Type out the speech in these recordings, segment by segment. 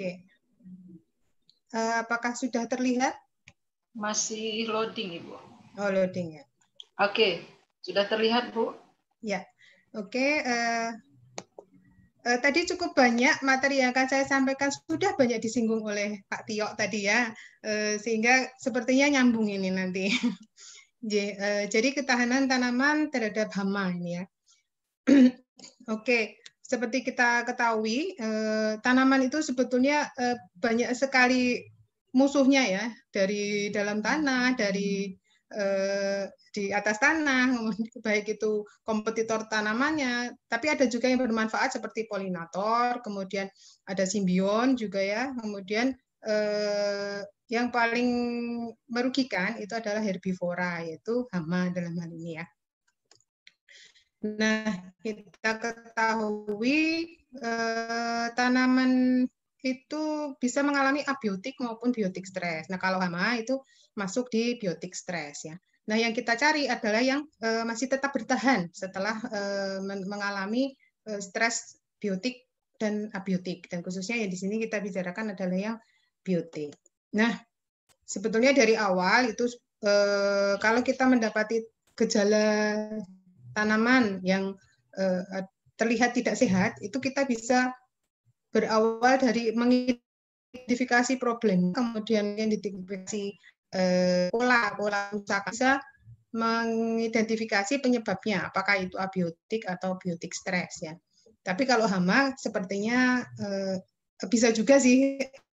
Oke. Uh, apakah sudah terlihat? Masih loading, Ibu. Oh, loading ya. Oke, okay. sudah terlihat, Bu? Ya. Oke, okay, uh, eh, uh, eh, tadi cukup banyak materi yang akan saya sampaikan sudah banyak disinggung oleh Pak Tio tadi ya, uh, sehingga sepertinya nyambung ini nanti. jadi ketahanan tanaman terhadap hama ini ya. Oke, seperti kita ketahui, eh, tanaman itu sebetulnya eh, banyak sekali musuhnya ya dari dalam tanah, dari eh, di atas tanah, baik itu kompetitor tanamannya, tapi ada juga yang bermanfaat seperti polinator, kemudian ada simbion juga ya, kemudian yang paling merugikan itu adalah herbivora yaitu hama dalam hal ini ya. Nah, kita ketahui eh, tanaman itu bisa mengalami abiotik maupun biotik stres. Nah, kalau hama itu masuk di biotik stres ya. Nah, yang kita cari adalah yang eh, masih tetap bertahan setelah eh, mengalami eh, stres biotik dan abiotik. Dan khususnya yang di sini kita bicarakan adalah yang biotik. Nah, sebetulnya dari awal itu eh, kalau kita mendapati gejala tanaman yang uh, terlihat tidak sehat itu kita bisa berawal dari mengidentifikasi problem kemudian mengidentifikasi uh, pola pola usaha bisa mengidentifikasi penyebabnya apakah itu abiotik atau biotik stres ya tapi kalau hama sepertinya uh, bisa juga sih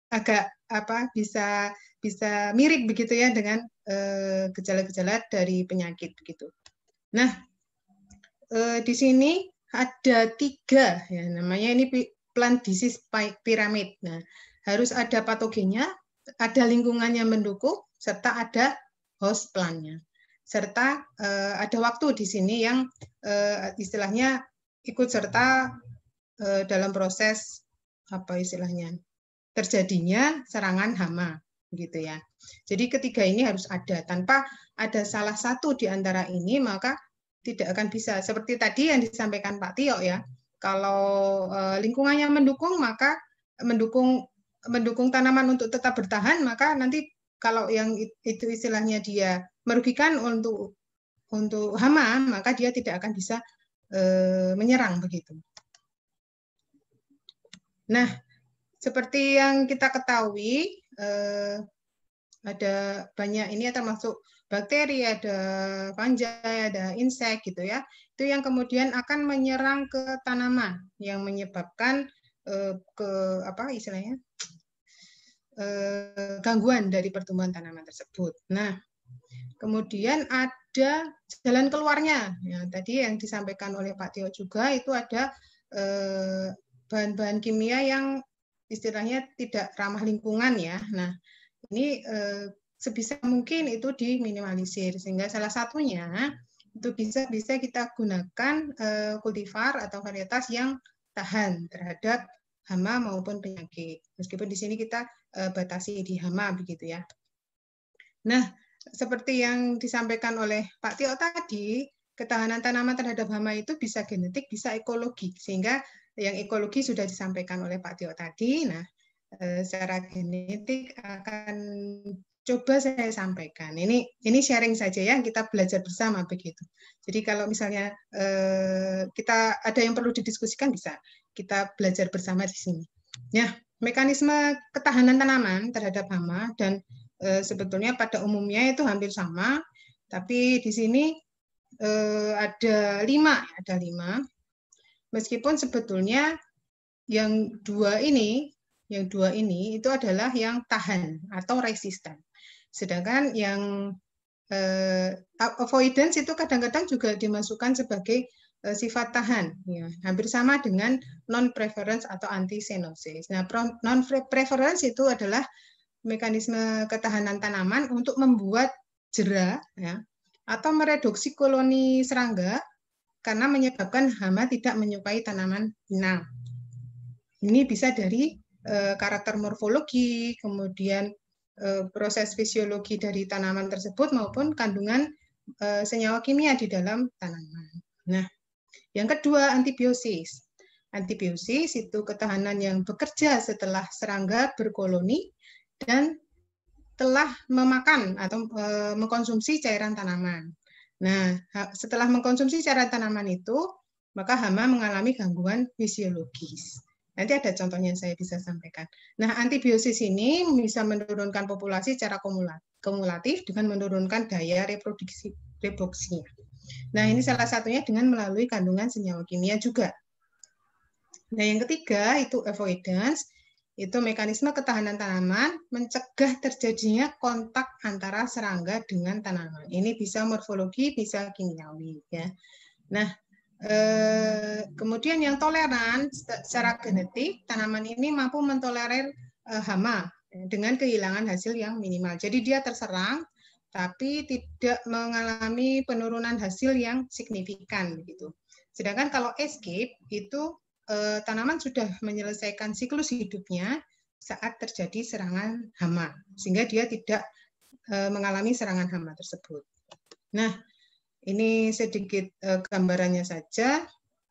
agak apa bisa bisa mirip begitu ya dengan gejala-gejala uh, dari penyakit begitu nah eh, di sini ada tiga ya namanya ini plant disease pyramid. Nah, harus ada patogennya, ada lingkungannya mendukung, serta ada host plantnya. Serta eh, ada waktu di sini yang eh, istilahnya ikut serta eh, dalam proses apa istilahnya terjadinya serangan hama gitu ya. Jadi ketiga ini harus ada. Tanpa ada salah satu di antara ini maka tidak akan bisa. Seperti tadi yang disampaikan Pak Tio ya, kalau eh, lingkungannya mendukung maka mendukung mendukung tanaman untuk tetap bertahan maka nanti kalau yang itu istilahnya dia merugikan untuk untuk hama maka dia tidak akan bisa e, menyerang begitu. Nah, seperti yang kita ketahui e, ada banyak ini ya, termasuk bakteri, ada fungi, ada insek gitu ya. Itu yang kemudian akan menyerang ke tanaman yang menyebabkan eh, ke apa istilahnya? Eh, gangguan dari pertumbuhan tanaman tersebut. Nah, kemudian ada jalan keluarnya. Ya, tadi yang disampaikan oleh Pak Tio juga itu ada bahan eh, bahan-bahan kimia yang istilahnya tidak ramah lingkungan ya. Nah, ini eh, sebisa mungkin itu diminimalisir sehingga salah satunya itu bisa bisa kita gunakan kultivar eh, atau varietas yang tahan terhadap hama maupun penyakit. Meskipun di sini kita eh, batasi di hama begitu ya. Nah, seperti yang disampaikan oleh Pak Tio tadi, ketahanan tanaman terhadap hama itu bisa genetik, bisa ekologi. Sehingga yang ekologi sudah disampaikan oleh Pak Tio tadi. Nah, eh, secara genetik akan coba saya sampaikan. Ini ini sharing saja ya, kita belajar bersama begitu. Jadi kalau misalnya eh, kita ada yang perlu didiskusikan bisa kita belajar bersama di sini. Ya, mekanisme ketahanan tanaman terhadap hama dan eh, sebetulnya pada umumnya itu hampir sama, tapi di sini eh, ada lima, ya, ada lima. Meskipun sebetulnya yang dua ini yang dua ini itu adalah yang tahan atau resisten. Sedangkan yang uh, avoidance itu kadang-kadang juga dimasukkan sebagai uh, sifat tahan, ya. hampir sama dengan non preference atau anti-senosis. Nah, non preference itu adalah mekanisme ketahanan tanaman untuk membuat jera, ya, atau mereduksi koloni serangga karena menyebabkan hama tidak menyukai tanaman inang. Ini bisa dari eh, karakter morfologi, kemudian Eh, proses fisiologi dari tanaman tersebut maupun kandungan eh, senyawa kimia di dalam tanaman. Nah, yang kedua antibiosis. Antibiosis itu ketahanan yang bekerja setelah serangga berkoloni dan telah memakan atau eh, mengkonsumsi cairan tanaman. Nah, setelah mengkonsumsi cairan tanaman itu, maka hama mengalami gangguan fisiologis. Nanti ada contohnya yang saya bisa sampaikan. Nah, antibiosis ini bisa menurunkan populasi secara kumulatif dengan menurunkan daya reproduksi reproduksinya. Nah, ini salah satunya dengan melalui kandungan senyawa kimia juga. Nah, yang ketiga itu avoidance, itu mekanisme ketahanan tanaman mencegah terjadinya kontak antara serangga dengan tanaman. Ini bisa morfologi, bisa kimiawi ya. Nah, Eh, kemudian yang toleran secara genetik, tanaman ini mampu mentolerir eh, hama dengan kehilangan hasil yang minimal. Jadi dia terserang tapi tidak mengalami penurunan hasil yang signifikan begitu. Sedangkan kalau escape itu eh, tanaman sudah menyelesaikan siklus hidupnya saat terjadi serangan hama sehingga dia tidak mengalami serangan hama tersebut. Nah, ini sedikit uh, gambarannya saja.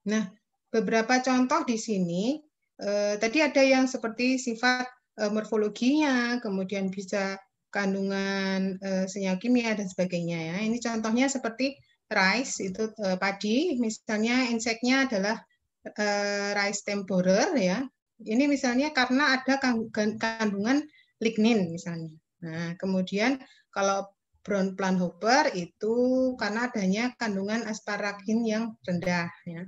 Nah, beberapa contoh di sini. uh, tadi ada yang seperti sifat uh, morfologinya, kemudian bisa kandungan uh, senyawa kimia dan sebagainya. Ya. Ini contohnya seperti rice itu uh, padi. Misalnya inseknya adalah uh, rice temporer ya. Ini misalnya karena ada kandungan lignin misalnya. Nah, kemudian kalau brown plant hopper itu karena adanya kandungan asparagin yang rendah. Ya.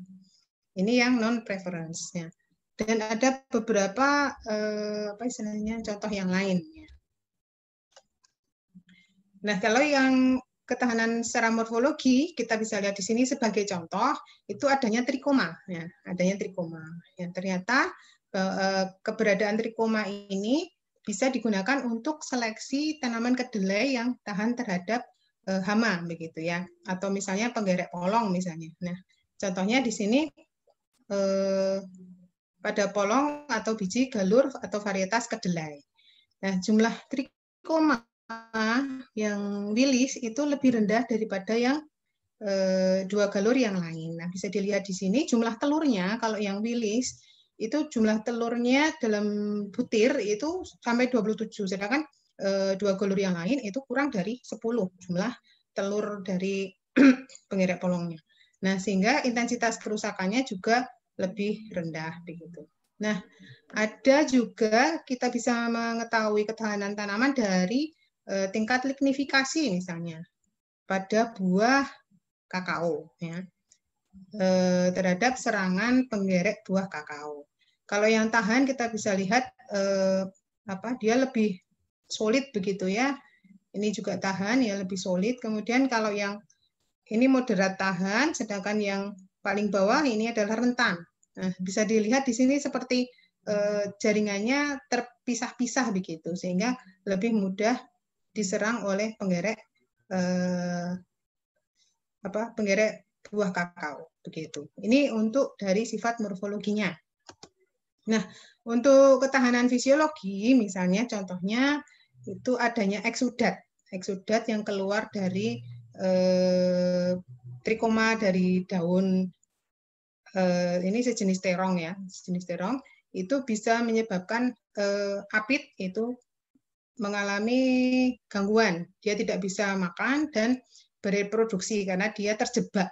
Ini yang non preference ya. Dan ada beberapa eh, apa istilahnya contoh yang lain. Ya. Nah, kalau yang ketahanan secara morfologi kita bisa lihat di sini sebagai contoh itu adanya trikoma, ya, adanya trikoma. Ya, ternyata eh, eh, keberadaan trikoma ini bisa digunakan untuk seleksi tanaman kedelai yang tahan terhadap eh, hama begitu ya atau misalnya penggerek polong misalnya. Nah, contohnya di sini eh, pada polong atau biji galur atau varietas kedelai. Nah, jumlah trikoma yang wilis itu lebih rendah daripada yang eh, dua galur yang lain. Nah, bisa dilihat di sini jumlah telurnya kalau yang wilis itu jumlah telurnya dalam butir itu sampai 27 sedangkan e, dua golur yang lain itu kurang dari 10 jumlah telur dari pengirik polongnya. Nah, sehingga intensitas kerusakannya juga lebih rendah begitu. Nah, ada juga kita bisa mengetahui ketahanan tanaman dari eh, tingkat lignifikasi misalnya pada buah kakao ya. Eh, terhadap serangan penggerek buah kakao. Kalau yang tahan kita bisa lihat eh, apa dia lebih solid begitu ya. Ini juga tahan ya lebih solid. Kemudian kalau yang ini moderat tahan, sedangkan yang paling bawah ini adalah rentan. Nah, bisa dilihat di sini seperti eh, jaringannya terpisah-pisah begitu, sehingga lebih mudah diserang oleh penggerek eh, apa penggerek buah kakao begitu. Ini untuk dari sifat morfologinya. Nah, untuk ketahanan fisiologi misalnya contohnya itu adanya eksudat. Eksudat yang keluar dari eh, trikoma dari daun eh, ini sejenis terong ya, sejenis terong itu bisa menyebabkan eh, apit itu mengalami gangguan. Dia tidak bisa makan dan bereproduksi karena dia terjebak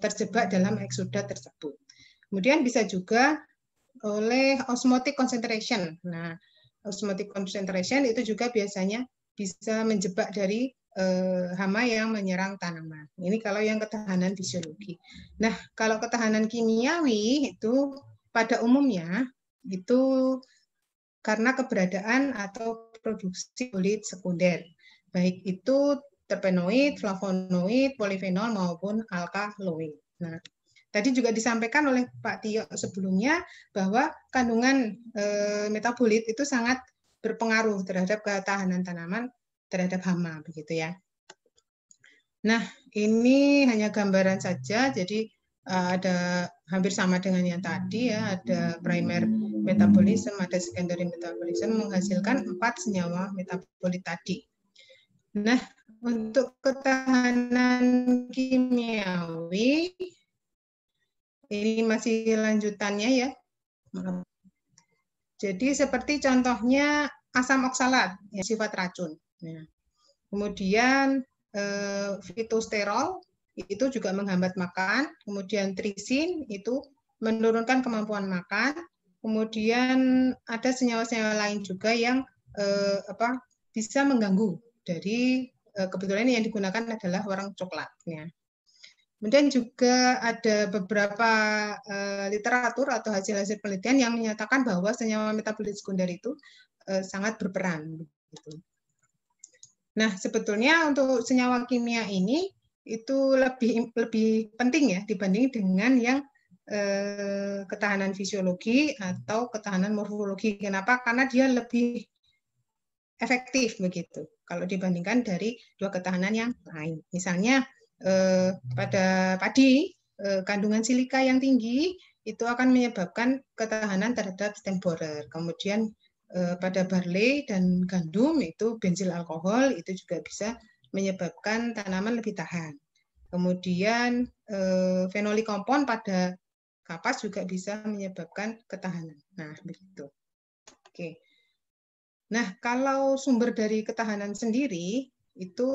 terjebak dalam eksuda tersebut. Kemudian bisa juga oleh osmotic concentration. Nah, osmotic concentration itu juga biasanya bisa menjebak dari eh, hama yang menyerang tanaman. Ini kalau yang ketahanan fisiologi. Nah, kalau ketahanan kimiawi itu pada umumnya itu karena keberadaan atau produksi kulit sekunder, baik itu terpenoid, flavonoid, polifenol maupun alkaloid. Nah, tadi juga disampaikan oleh Pak Tio sebelumnya bahwa kandungan e, metabolit itu sangat berpengaruh terhadap ketahanan tanaman terhadap hama begitu ya. Nah, ini hanya gambaran saja jadi eh, ada hampir sama dengan yang tadi ya, ada primer metabolism, ada secondary metabolism menghasilkan empat senyawa metabolit tadi. Nah, untuk ketahanan kimiawi ini masih lanjutannya ya. Jadi seperti contohnya asam oksalat yang sifat racun. Ya. Kemudian eh, fitosterol itu juga menghambat makan. Kemudian trisin itu menurunkan kemampuan makan. Kemudian ada senyawa-senyawa lain juga yang eh, apa bisa mengganggu dari Eh, kebetulan yang digunakan adalah warna coklatnya. Kemudian juga ada beberapa uh, literatur atau hasil-hasil penelitian yang menyatakan bahwa senyawa metabolit sekunder itu uh, sangat berperan. Gitu. Nah, sebetulnya untuk senyawa kimia ini itu lebih lebih penting ya dibanding dengan yang eh, ketahanan fisiologi atau ketahanan morfologi. Kenapa? Karena dia lebih efektif begitu kalau dibandingkan dari dua ketahanan yang lain. Misalnya eh, pada padi eh, kandungan silika yang tinggi itu akan menyebabkan ketahanan terhadap stem borer. Kemudian eh, pada barley dan gandum itu benzil alkohol itu juga bisa menyebabkan tanaman lebih tahan. Kemudian eh, fenolik kompon pada kapas juga bisa menyebabkan ketahanan. Nah, begitu. Oke. Nah, kalau sumber dari ketahanan sendiri itu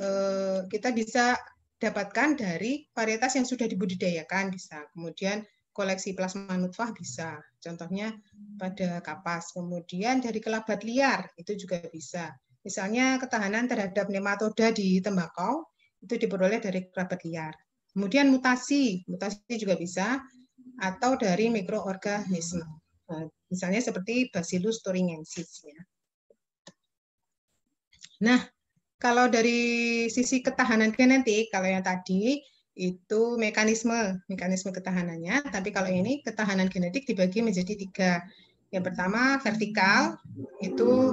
eh, kita bisa dapatkan dari varietas yang sudah dibudidayakan bisa. Kemudian koleksi plasma nutfah bisa. Contohnya pada kapas, kemudian dari kelabat liar itu juga bisa. Misalnya ketahanan terhadap nematoda di tembakau itu diperoleh dari kelabat liar. Kemudian mutasi, mutasi juga bisa atau dari mikroorganisme. Eh, misalnya seperti Bacillus thuringiensis. Ya. Nah, kalau dari sisi ketahanan genetik, kalau yang tadi itu mekanisme mekanisme ketahanannya, tapi kalau ini ketahanan genetik dibagi menjadi tiga. Yang pertama vertikal itu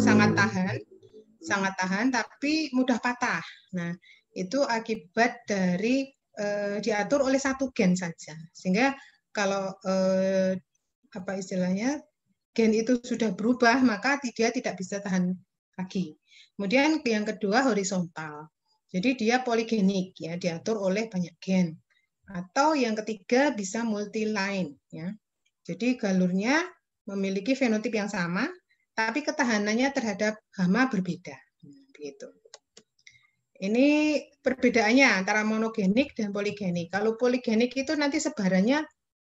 sangat tahan, sangat tahan tapi mudah patah. Nah itu akibat dari e, diatur oleh satu gen saja, sehingga kalau e, apa istilahnya gen itu sudah berubah maka dia tidak bisa tahan lagi. Kemudian yang kedua horizontal. Jadi dia poligenik ya diatur oleh banyak gen. Atau yang ketiga bisa multiline ya. Jadi galurnya memiliki fenotip yang sama tapi ketahanannya terhadap hama berbeda. Hmm, begitu. Ini perbedaannya antara monogenik dan poligenik. Kalau poligenik itu nanti sebarannya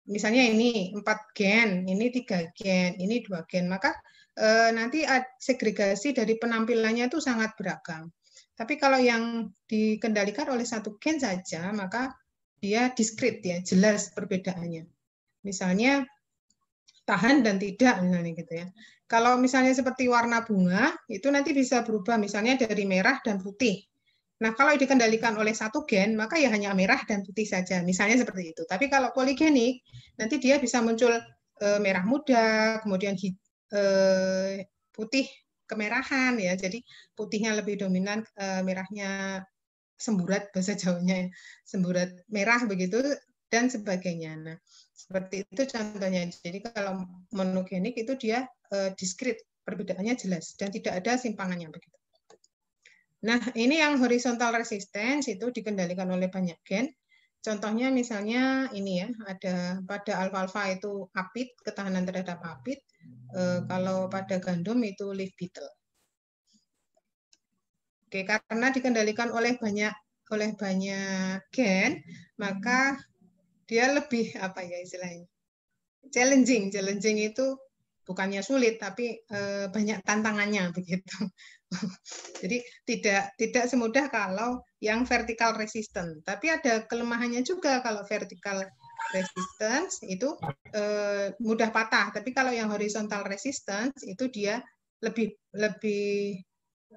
misalnya ini empat gen, ini tiga gen, ini dua gen, maka eh, nanti segregasi dari penampilannya itu sangat beragam. Tapi kalau yang dikendalikan oleh satu gen saja, maka dia diskrit ya, jelas perbedaannya. Misalnya tahan dan tidak misalnya gitu ya. Kalau misalnya seperti warna bunga itu nanti bisa berubah misalnya dari merah dan putih Nah, kalau dikendalikan oleh satu gen, maka ya hanya merah dan putih saja, misalnya seperti itu. Tapi kalau poligenik, nanti dia bisa muncul e, merah muda, kemudian hi, e, eh, putih kemerahan ya. Jadi putihnya lebih dominan, e, merahnya semburat bahasa Jawanya, ya. semburat merah begitu dan sebagainya. Nah, seperti itu contohnya. Jadi kalau monogenik itu dia e, diskrit, perbedaannya jelas dan tidak ada simpangannya begitu. Nah, ini yang horizontal resistance itu dikendalikan oleh banyak gen. Contohnya misalnya ini ya, ada pada alfalfa itu apit, ketahanan terhadap apit. E, kalau pada gandum itu leaf beetle. Oke, karena dikendalikan oleh banyak oleh banyak gen, maka dia lebih apa ya istilahnya? Challenging, challenging itu bukannya sulit tapi e, banyak tantangannya begitu. Jadi tidak tidak semudah kalau yang vertikal resisten, tapi ada kelemahannya juga kalau vertikal resistance itu eh, mudah patah, tapi kalau yang horizontal resistance itu dia lebih lebih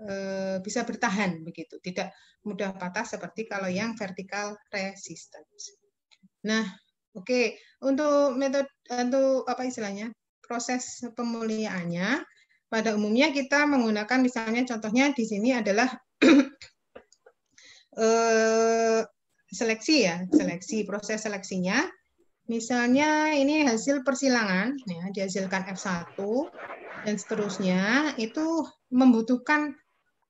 eh, bisa bertahan begitu, tidak mudah patah seperti kalau yang vertikal resistance. Nah, oke, okay. untuk metode untuk apa istilahnya? proses pemuliaannya pada umumnya kita menggunakan misalnya contohnya di sini adalah eh, seleksi ya, seleksi proses seleksinya. Misalnya ini hasil persilangan ya, dihasilkan F1 dan seterusnya itu membutuhkan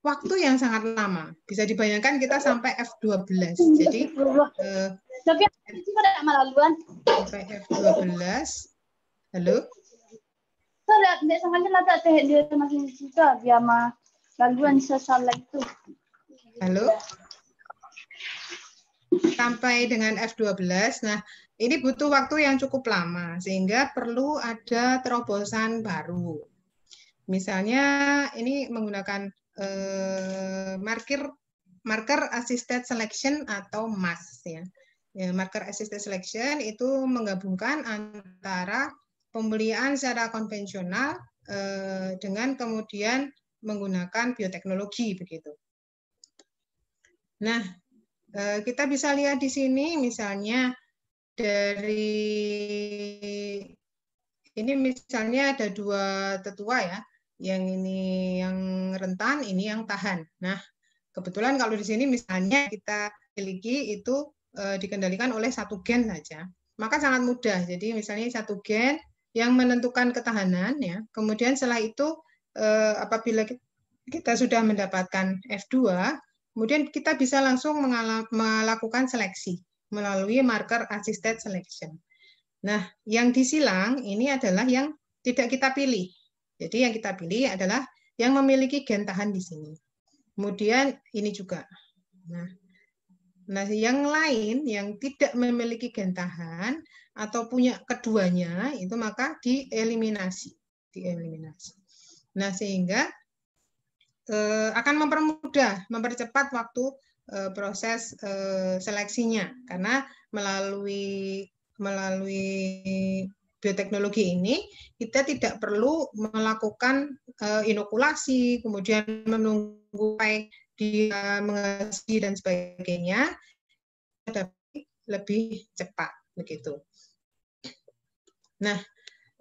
waktu yang sangat lama. Bisa dibayangkan kita sampai F12. Jadi eh, tapi Sampai F12. Halo? lah tidak sengaja lah tak teh dia masih juga dia mah laguan sesalah itu. Halo. Sampai dengan F12. Nah, ini butuh waktu yang cukup lama sehingga perlu ada terobosan baru. Misalnya ini menggunakan eh, marker marker assisted selection atau MAS ya. ya. Marker assisted selection itu menggabungkan antara pembelian secara konvensional eh, dengan kemudian menggunakan bioteknologi begitu. Nah, eh, kita bisa lihat di sini misalnya dari ini misalnya ada dua tetua ya, yang ini yang rentan, ini yang tahan. Nah, kebetulan kalau di sini misalnya kita miliki itu eh, dikendalikan oleh satu gen saja, maka sangat mudah. Jadi misalnya satu gen yang menentukan ketahanan ya. Kemudian setelah itu eh, apabila kita sudah mendapatkan F2, kemudian kita bisa langsung melakukan seleksi melalui marker assisted selection. Nah, yang disilang ini adalah yang tidak kita pilih. Jadi yang kita pilih adalah yang memiliki gen tahan di sini. Kemudian ini juga. nah, nah yang lain yang tidak memiliki gen tahan atau punya keduanya itu maka dieliminasi dieliminasi nah sehingga eh, akan mempermudah mempercepat waktu eh, proses eh, seleksinya karena melalui melalui bioteknologi ini kita tidak perlu melakukan eh, inokulasi kemudian menunggu baik dia mengisi dan sebagainya tapi lebih cepat begitu Nah,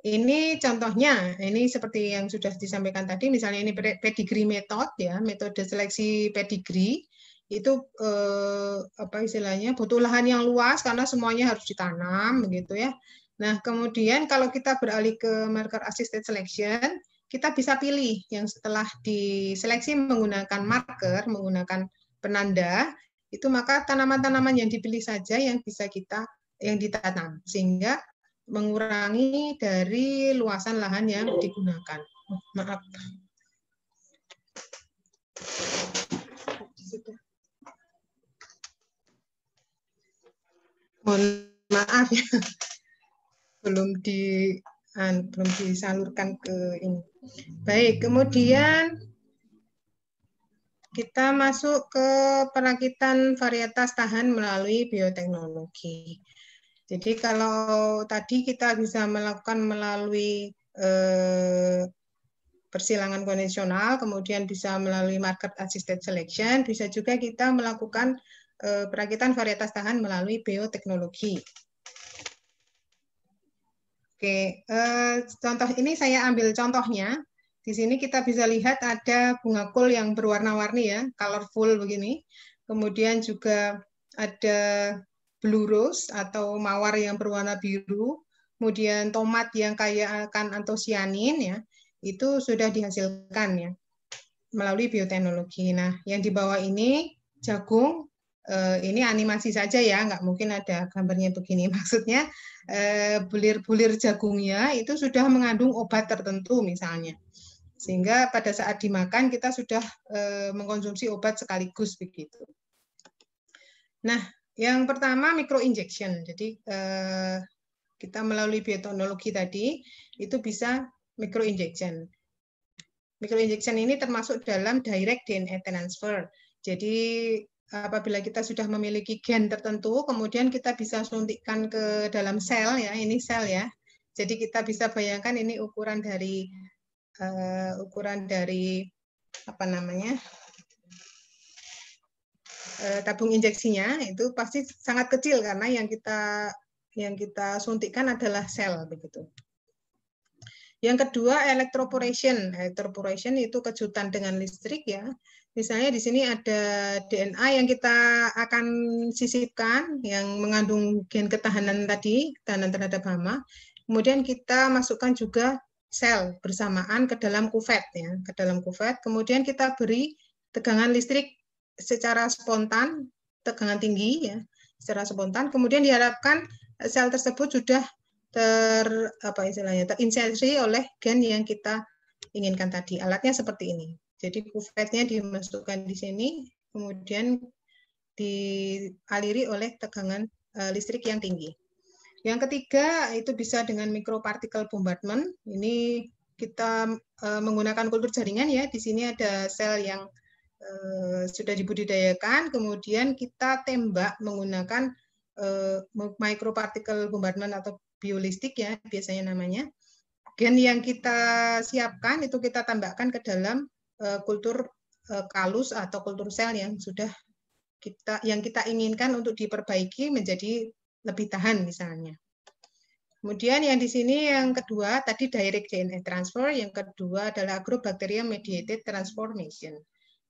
ini contohnya, ini seperti yang sudah disampaikan tadi, misalnya ini pedigree method ya, metode seleksi pedigree itu eh, apa istilahnya butuh lahan yang luas karena semuanya harus ditanam begitu ya. Nah kemudian kalau kita beralih ke marker assisted selection, kita bisa pilih yang setelah diseleksi menggunakan marker, menggunakan penanda, itu maka tanaman-tanaman yang dipilih saja yang bisa kita yang ditanam sehingga mengurangi dari luasan lahan yang digunakan. Oh, maaf. Mohon maaf ya. Belum di belum disalurkan ke ini. Baik, kemudian kita masuk ke perakitan varietas tahan melalui bioteknologi. Jadi kalau tadi kita bisa melakukan melalui eh, persilangan konvensional, kemudian bisa melalui market assisted selection, bisa juga kita melakukan eh, perakitan varietas tahan melalui bioteknologi. Oke, eh, contoh ini saya ambil contohnya. Di sini kita bisa lihat ada bunga kul yang berwarna-warni ya, colorful begini. Kemudian juga ada blue rose atau mawar yang berwarna biru, kemudian tomat yang kaya akan antosianin ya, itu sudah dihasilkan ya melalui bioteknologi. Nah, yang di bawah ini jagung eh, ini animasi saja ya, nggak mungkin ada gambarnya begini. Maksudnya eh, bulir-bulir jagungnya itu sudah mengandung obat tertentu misalnya, sehingga pada saat dimakan kita sudah eh, mengkonsumsi obat sekaligus begitu. Nah, yang pertama micro injection. Jadi eh, kita melalui bioteknologi tadi itu bisa micro injection. Micro injection ini termasuk dalam direct DNA transfer. Jadi apabila kita sudah memiliki gen tertentu, kemudian kita bisa suntikkan ke dalam sel ya, ini sel ya. Jadi kita bisa bayangkan ini ukuran dari uh, ukuran dari apa namanya Eh, tabung injeksinya itu pasti sangat kecil karena yang kita yang kita suntikkan adalah sel begitu. Yang kedua electroporation. Electroporation itu kejutan dengan listrik ya. Misalnya di sini ada DNA yang kita akan sisipkan yang mengandung gen ketahanan tadi, ketahanan terhadap hama. Kemudian kita masukkan juga sel bersamaan ke dalam kuvet ya, ke dalam kufet. Kemudian kita beri tegangan listrik secara spontan tegangan tinggi ya secara spontan kemudian diharapkan sel tersebut sudah ter apa istilahnya terinsersi oleh gen yang kita inginkan tadi alatnya seperti ini jadi kuvetnya dimasukkan di sini kemudian dialiri oleh tegangan eh, listrik yang tinggi yang ketiga itu bisa dengan mikropartikel bombardment ini kita eh, menggunakan kultur jaringan ya di sini ada sel yang Eh, sudah dibudidayakan, kemudian kita tembak menggunakan eh, mikropartikel bombardment atau biolistik ya biasanya namanya. Gen yang kita siapkan itu kita tambahkan ke dalam eh, kultur kalus atau kultur sel yang sudah kita yang kita inginkan untuk diperbaiki menjadi lebih tahan misalnya. Kemudian yang di sini yang kedua tadi direct DNA transfer, yang kedua adalah agrobacterium mediated transformation.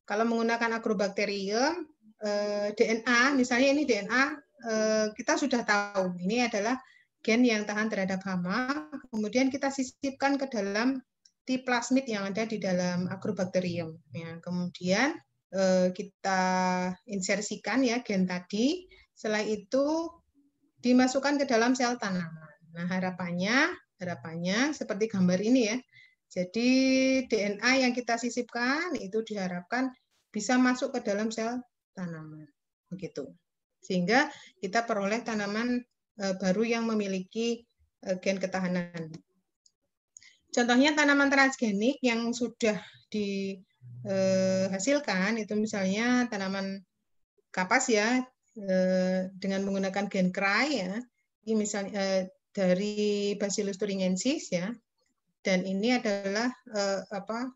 Kalau menggunakan agrobakterium, eh, DNA, misalnya ini DNA, eh, kita sudah tahu ini adalah gen yang tahan terhadap hama, kemudian kita sisipkan ke dalam T plasmid yang ada di dalam agrobakterium. Ya. kemudian eh, kita insersikan ya gen tadi, setelah itu dimasukkan ke dalam sel tanaman. Nah, harapannya harapannya seperti gambar ini ya. Jadi DNA yang kita sisipkan itu diharapkan bisa masuk ke dalam sel tanaman begitu sehingga kita peroleh tanaman e, baru yang memiliki e, gen ketahanan contohnya tanaman transgenik yang sudah dihasilkan e, itu misalnya tanaman kapas ya dengan menggunakan gen krai ya ini misalnya dari Bacillus thuringiensis ya dan ini adalah apa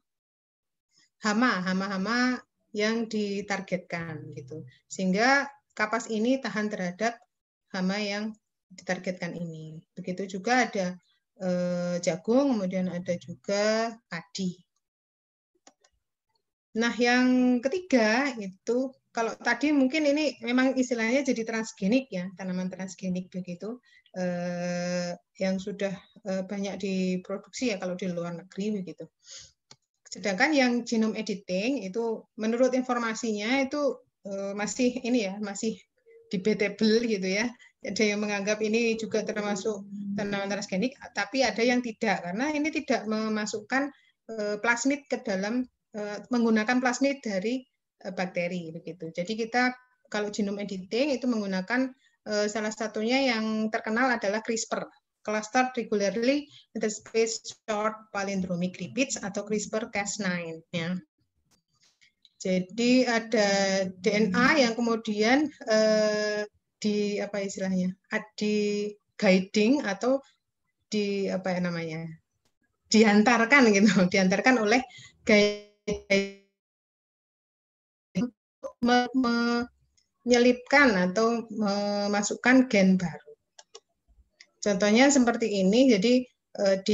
hama hama-hama yang ditargetkan gitu. Sehingga kapas ini tahan terhadap hama yang ditargetkan ini. Begitu juga ada eh, jagung, kemudian ada juga padi. Nah, yang ketiga itu kalau tadi mungkin ini memang istilahnya jadi transgenik ya, tanaman transgenik begitu eh, yang sudah eh, banyak diproduksi ya kalau di luar negeri begitu. Sedangkan yang genome editing itu menurut informasinya itu eh, masih ini ya, masih debatable gitu ya. Ada yang menganggap ini juga termasuk tanaman transgenik, tapi ada yang tidak karena ini tidak memasukkan eh, plasmid ke dalam eh, menggunakan plasmid dari bakteri begitu. Jadi kita kalau genome editing itu menggunakan salah satunya yang terkenal adalah CRISPR clustered regularly with the space short palindromic repeats atau CRISPR-Cas9 ya. Jadi ada DNA yang kemudian eh, di apa istilahnya? di guiding atau di apa ya namanya? diantarkan gitu, diantarkan oleh guiding menyelipkan atau memasukkan gen baru. Contohnya seperti ini, jadi eh, di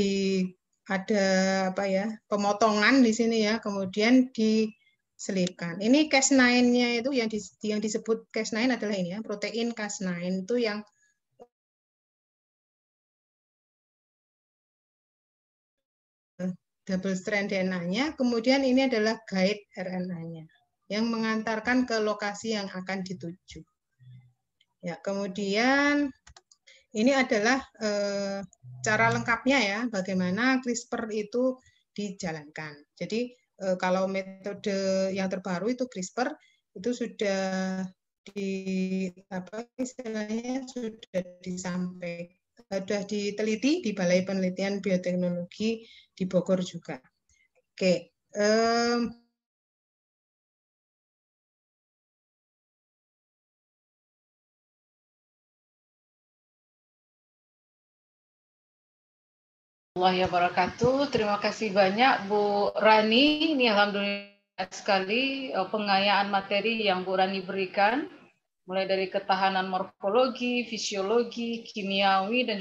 ada apa ya pemotongan di sini ya, kemudian diselipkan. Ini cas 9-nya itu yang di, yang disebut cas 9 adalah ini ya, protein cas 9 itu yang double strand DNA-nya, kemudian ini adalah guide RNA-nya yang mengantarkan ke lokasi yang akan dituju. Ya, kemudian ini adalah eh, cara lengkapnya ya bagaimana CRISPR itu dijalankan. Jadi eh, kalau metode yang terbaru itu CRISPR itu sudah di apa istilahnya sudah disampaikan sudah diteliti di Balai Penelitian Bioteknologi di Bogor juga. Oke, um, warahmatullahi wabarakatuh. Terima kasih banyak Bu Rani. Ini alhamdulillah sekali eh, pengayaan materi yang Bu Rani berikan, mulai dari ketahanan morfologi, fisiologi, kimiawi, dan